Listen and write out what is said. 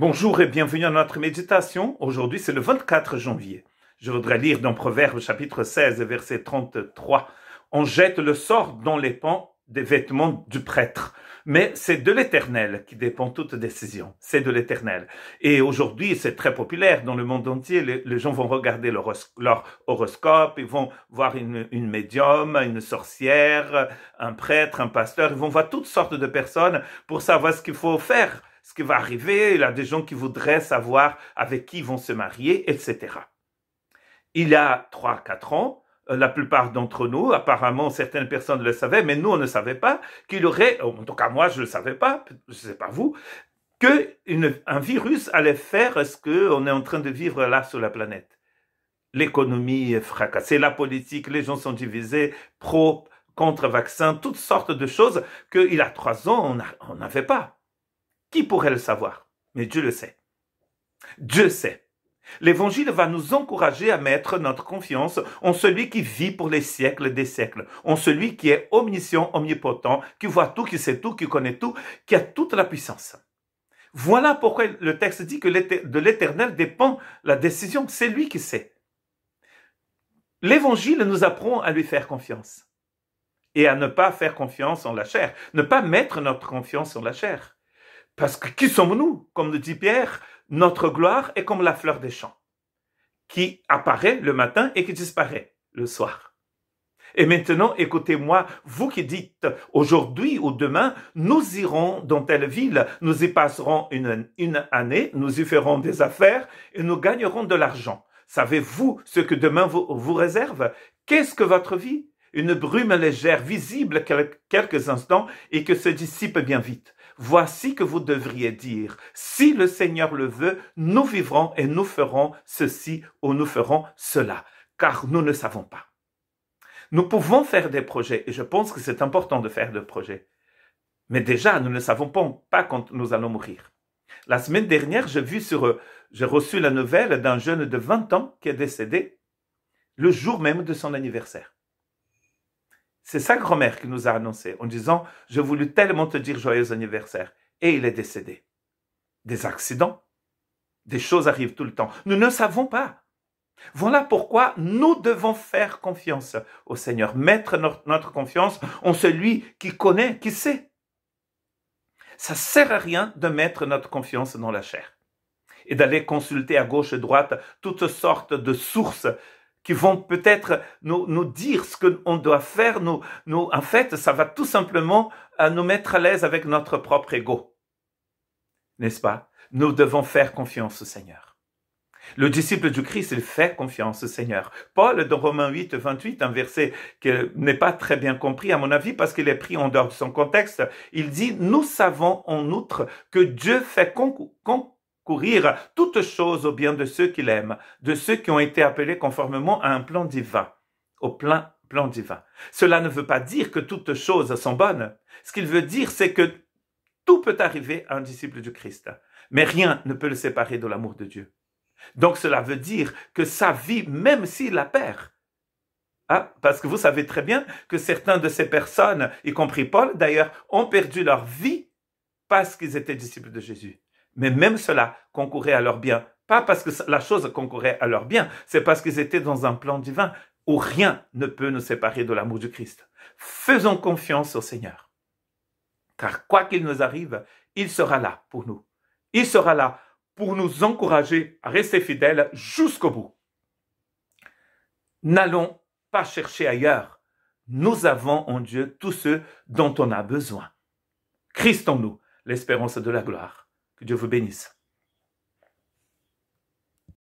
Bonjour et bienvenue à notre méditation. Aujourd'hui, c'est le 24 janvier. Je voudrais lire dans Proverbes, chapitre 16, verset 33. On jette le sort dans les pans des vêtements du prêtre. Mais c'est de l'éternel qui dépend toute décision. C'est de l'éternel. Et aujourd'hui, c'est très populaire dans le monde entier. Les, gens vont regarder leur, horoscope, ils vont voir une, une médium, une sorcière, un prêtre, un pasteur. Ils vont voir toutes sortes de personnes pour savoir ce qu'il faut faire ce qui va arriver, il y a des gens qui voudraient savoir avec qui ils vont se marier, etc. Il y a 3-4 ans, euh, la plupart d'entre nous, apparemment certaines personnes le savaient, mais nous on ne savait pas qu'il aurait, en tout cas moi je ne le savais pas, je ne sais pas vous, qu'un virus allait faire ce qu'on est en train de vivre là sur la planète. L'économie est fracassée, la politique, les gens sont divisés, pro, contre vaccin, toutes sortes de choses qu'il y a trois ans on n'avait pas. Qui pourrait le savoir Mais Dieu le sait. Dieu sait. L'évangile va nous encourager à mettre notre confiance en celui qui vit pour les siècles des siècles, en celui qui est omniscient, omnipotent, qui voit tout, qui sait tout, qui connaît tout, qui a toute la puissance. Voilà pourquoi le texte dit que de l'éternel dépend la décision, c'est lui qui sait. L'évangile nous apprend à lui faire confiance et à ne pas faire confiance en la chair, ne pas mettre notre confiance en la chair. Parce que qui sommes-nous Comme le dit Pierre, notre gloire est comme la fleur des champs, qui apparaît le matin et qui disparaît le soir. Et maintenant, écoutez-moi, vous qui dites, aujourd'hui ou demain, nous irons dans telle ville, nous y passerons une, année, nous y ferons des affaires et nous gagnerons de l'argent. Savez-vous ce que demain vous, vous réserve Qu'est-ce que votre vie Une brume légère, visible quelques instants et que se dissipe bien vite. Voici que vous devriez dire, si le Seigneur le veut, nous vivrons et nous ferons ceci ou nous ferons cela, car nous ne savons pas. Nous pouvons faire des projets, et je pense que c'est important de faire des projets. Mais déjà, nous ne savons pas quand nous allons mourir. La semaine dernière, j'ai vu sur, j'ai reçu la nouvelle d'un jeune de 20 ans qui est décédé le jour même de son anniversaire. C'est sa grand-mère qui nous a annoncé en disant Je voulais tellement te dire joyeux anniversaire. Et il est décédé. Des accidents. Des choses arrivent tout le temps. Nous ne savons pas. Voilà pourquoi nous devons faire confiance au Seigneur, mettre notre, confiance en celui qui connaît, qui sait. Ça ne sert à rien de mettre notre confiance dans la chair et d'aller consulter à gauche et droite toutes sortes de sources qui vont peut-être nous, nous, dire ce qu'on doit faire. Nous, nous, en fait, ça va tout simplement euh, nous mettre à l'aise avec notre propre ego. N'est-ce pas Nous devons faire confiance au Seigneur. Le disciple du Christ, il fait confiance au Seigneur. Paul, dans Romains 8, 28, un verset qui n'est pas très bien compris, à mon avis, parce qu'il est pris en dehors de son contexte, il dit, nous savons en outre que Dieu fait con, Courir toutes choses au bien de ceux qu'il aime, de ceux qui ont été appelés conformément à un plan divin, au plein plan divin. Cela ne veut pas dire que toutes choses sont bonnes. Ce qu'il veut dire, c'est que tout peut arriver à un disciple du Christ, mais rien ne peut le séparer de l'amour de Dieu. Donc cela veut dire que sa vie, même s'il la perd, ah, parce que vous savez très bien que certains de ces personnes, y compris Paul d'ailleurs, ont perdu leur vie parce qu'ils étaient disciples de Jésus. Mais même cela concourait à leur bien. Pas parce que la chose concourait à leur bien, c'est parce qu'ils étaient dans un plan divin où rien ne peut nous séparer de l'amour du Christ. Faisons confiance au Seigneur. Car quoi qu'il nous arrive, il sera là pour nous. Il sera là pour nous encourager à rester fidèles jusqu'au bout. N'allons pas chercher ailleurs. Nous avons en Dieu tout ce dont on a besoin. Christ en nous, l'espérance de la gloire. Que Dieu vous bénisse.